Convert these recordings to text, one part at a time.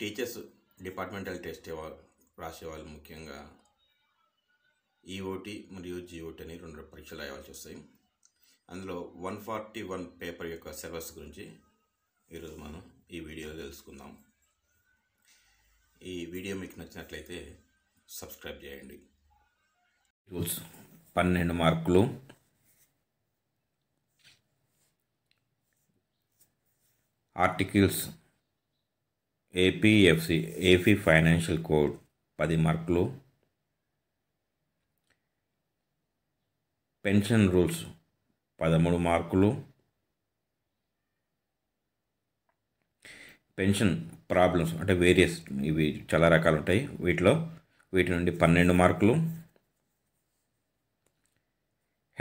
teachers departmental test రాసేవాళ్ళు ముఖ్యంగా EOT e మరియు జిఓటి అని రెండు పరీక్షలు రాయవలసి వస్తాయి అందులో వన్ ఫార్టీ వన్ పేపర్ యొక్క సిలబస్ గురించి ఈరోజు మనం ఈ వీడియో తెలుసుకుందాం ఈ వీడియో మీకు నచ్చినట్లయితే సబ్స్క్రైబ్ చేయండి రూల్స్ పన్నెండు marks articles APFC AP financial code పది మార్కులు పెన్షన్ రూల్స్ పదమూడు మార్కులు పెన్షన్ ప్రాబ్లమ్స్ అంటే వేరియస్ ఇవి చాలా రకాలు ఉంటాయి వీటిలో వీటి నుండి పన్నెండు మార్కులు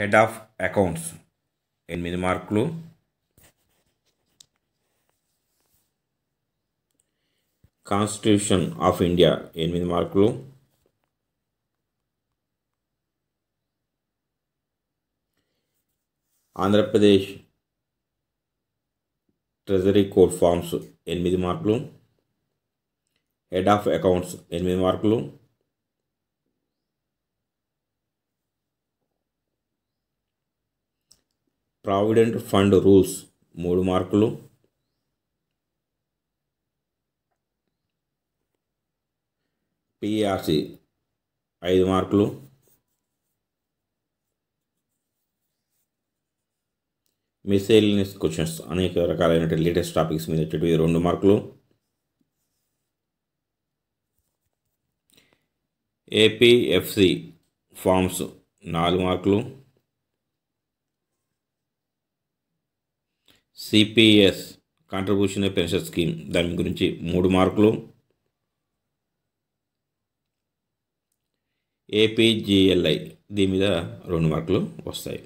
హెడ్ ఆఫ్ అకౌంట్స్ ఎనిమిది మార్కులు కాన్స్టిట్యూషన్ ఆఫ్ ఇండియా ఎనిమిది మార్కులు ఆంధ్రప్రదేశ్ ట్రెజరీ కోడ్ ఫామ్స్ ఎనిమిది మార్కులు హెడ్ ఆఫ్ అకౌంట్స్ ఎనిమిది మార్కులు ప్రావిడెంట్ ఫండ్ రూల్స్ మూడు మార్కులు పిఆర్సి ఐదు మార్కులు మిసైలినియస్ క్వశ్చన్స్ అనేక రకాలైనటువంటి లేటెస్ట్ టాపిక్స్ మీద వచ్చేటివి రెండు మార్కులు ఏపీఎఫ్సి ఫామ్స్ నాలుగు మార్కులు సిపిఎస్ కాంట్రిబ్యూషన్ పెన్షన్ స్కీమ్ దాని గురించి మూడు మార్కులు ఏపీజీఎల్ఐ దీని మీద రెండు మార్కులు వస్తాయి